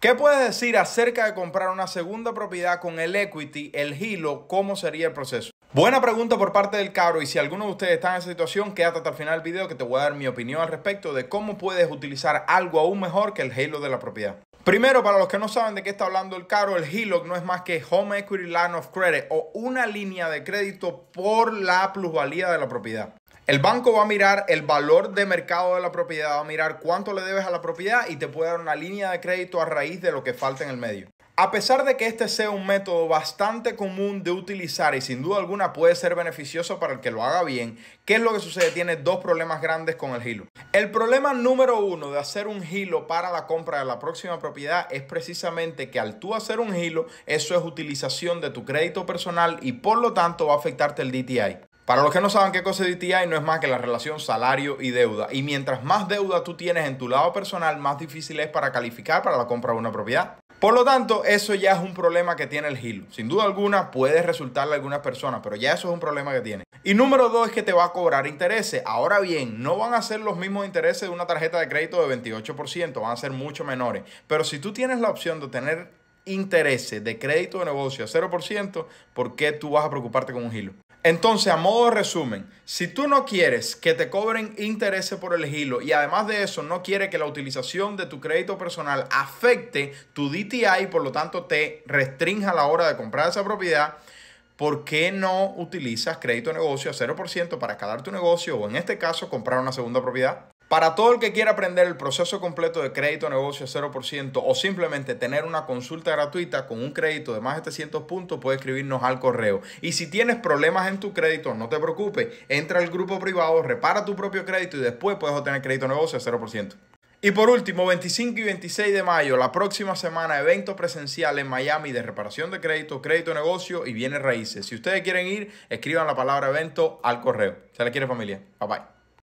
¿Qué puedes decir acerca de comprar una segunda propiedad con el equity, el hilo? ¿Cómo sería el proceso? Buena pregunta por parte del caro y si alguno de ustedes está en esa situación, quédate hasta el final del video que te voy a dar mi opinión al respecto de cómo puedes utilizar algo aún mejor que el HILO de la propiedad. Primero, para los que no saben de qué está hablando el caro, el HILO no es más que Home Equity Line of Credit o una línea de crédito por la plusvalía de la propiedad. El banco va a mirar el valor de mercado de la propiedad, va a mirar cuánto le debes a la propiedad y te puede dar una línea de crédito a raíz de lo que falta en el medio. A pesar de que este sea un método bastante común de utilizar y sin duda alguna puede ser beneficioso para el que lo haga bien, ¿qué es lo que sucede? Tiene dos problemas grandes con el hilo. El problema número uno de hacer un hilo para la compra de la próxima propiedad es precisamente que al tú hacer un hilo, eso es utilización de tu crédito personal y por lo tanto va a afectarte el DTI. Para los que no saben qué cosa es DTI, no es más que la relación salario y deuda. Y mientras más deuda tú tienes en tu lado personal, más difícil es para calificar para la compra de una propiedad. Por lo tanto, eso ya es un problema que tiene el Hilo. Sin duda alguna puede resultarle a algunas personas, pero ya eso es un problema que tiene. Y número dos es que te va a cobrar intereses. Ahora bien, no van a ser los mismos intereses de una tarjeta de crédito de 28%, van a ser mucho menores. Pero si tú tienes la opción de tener intereses de crédito de negocio a 0%, ¿por qué tú vas a preocuparte con un hilo? Entonces, a modo de resumen, si tú no quieres que te cobren intereses por el hilo y además de eso no quieres que la utilización de tu crédito personal afecte tu DTI y por lo tanto te restrinja a la hora de comprar esa propiedad, ¿por qué no utilizas crédito negocio a 0% para escalar tu negocio o en este caso comprar una segunda propiedad? Para todo el que quiera aprender el proceso completo de crédito a negocio 0% o simplemente tener una consulta gratuita con un crédito de más de 700 puntos, puede escribirnos al correo. Y si tienes problemas en tu crédito, no te preocupes, entra al grupo privado, repara tu propio crédito y después puedes obtener crédito a negocio 0%. Y por último, 25 y 26 de mayo, la próxima semana, evento presencial en Miami de reparación de crédito, crédito negocio y bienes raíces. Si ustedes quieren ir, escriban la palabra evento al correo. Se la quiere familia. Bye bye.